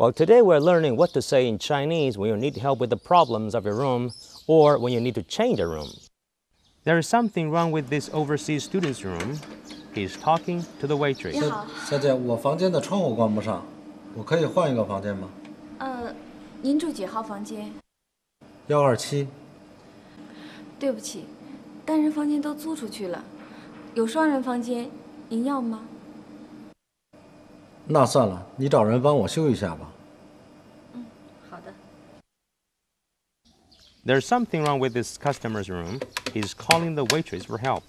Well, today we're learning what to say in Chinese when you need help with the problems of your room or when you need to change a room. There is something wrong with this overseas student's room. He's talking to the waitress. 小姐，我房间的窗户关不上，我可以换一个房间吗？呃，您住几号房间？幺二七。对不起，单人房间都租出去了，有双人房间，您要吗？那算了，你找人帮我修一下吧。嗯，好的。There's something wrong with this customer's room. He's calling the waitress for help.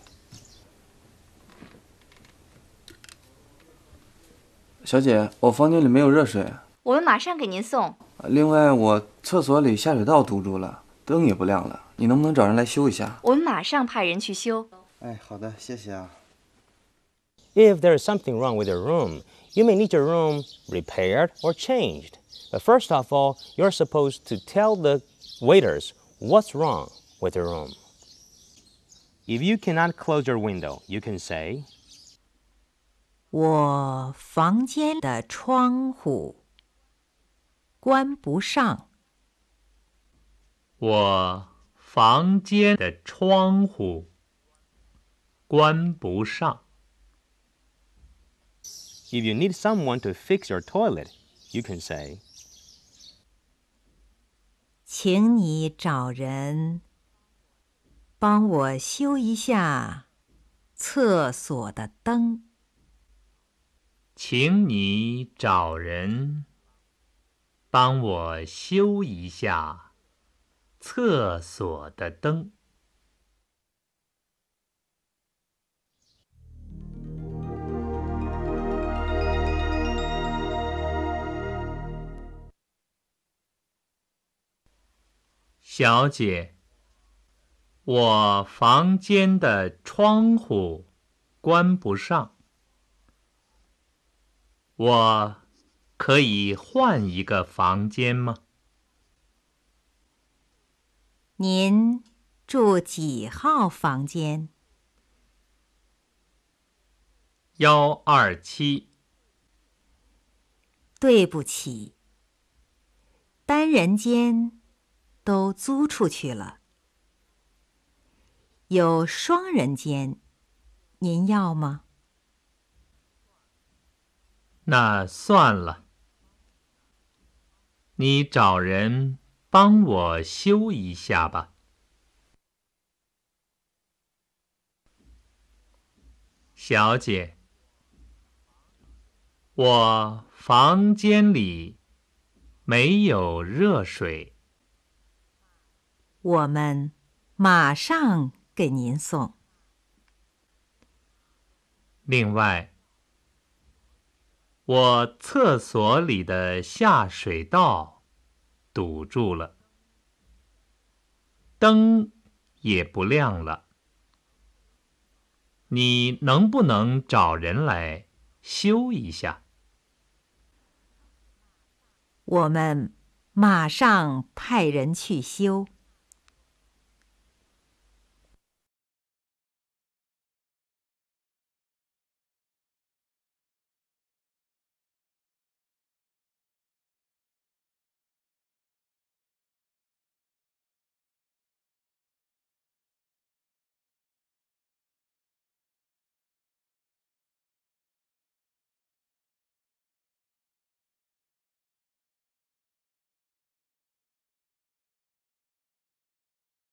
小姐，我房间里没有热水。我们马上给您送。另外，我厕所里下水道堵住了，灯也不亮了，你能不能找人来修一下？我们马上派人去修。哎，好的，谢谢啊。If there is something wrong with your room, you may need your room repaired or changed. But first of all, you're supposed to tell the waiters what's wrong with your room. If you cannot close your window, you can say, 我房间的窗户关不上。我房间的窗户关不上。if you need someone to fix your toilet, you can say, 请你找人帮我修一下厕所的灯。请你找人帮我修一下厕所的灯。小姐，我房间的窗户关不上，我可以换一个房间吗？您住几号房间？幺二七。对不起，单人间。都租出去了，有双人间，您要吗？那算了，你找人帮我修一下吧。小姐，我房间里没有热水。我们马上给您送。另外，我厕所里的下水道堵住了，灯也不亮了。你能不能找人来修一下？我们马上派人去修。